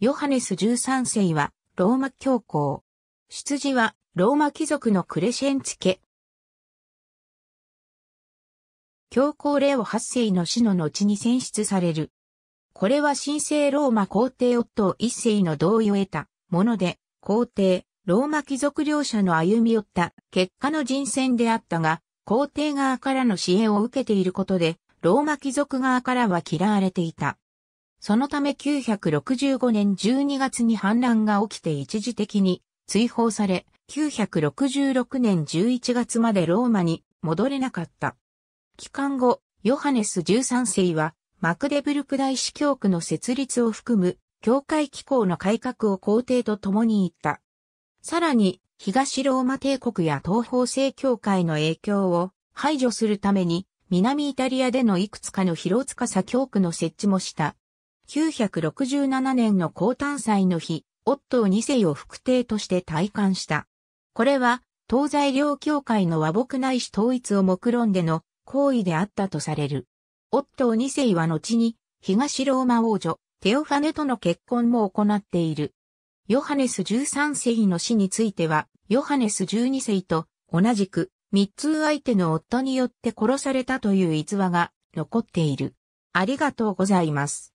ヨハネス13世はローマ教皇。出自はローマ貴族のクレシェンツ家。教皇レオ8世の死の後に選出される。これは神聖ローマ皇帝夫一1世の同意を得たもので、皇帝、ローマ貴族両者の歩み寄った結果の人選であったが、皇帝側からの支援を受けていることで、ローマ貴族側からは嫌われていた。そのため965年12月に反乱が起きて一時的に追放され、966年11月までローマに戻れなかった。帰還後、ヨハネス13世は、マクデブルク大司教区の設立を含む、教会機構の改革を皇帝と共に言った。さらに、東ローマ帝国や東方正教会の影響を排除するために、南イタリアでのいくつかの広塚左教区の設置もした。967年の高誕祭の日、夫を二世を副帝として退官した。これは、東西両教会の和睦内し統一を目論んでの行為であったとされる。夫を二世は後に、東ローマ王女、テオファネとの結婚も行っている。ヨハネス13世の死については、ヨハネス12世と同じく、密通相手の夫によって殺されたという逸話が残っている。ありがとうございます。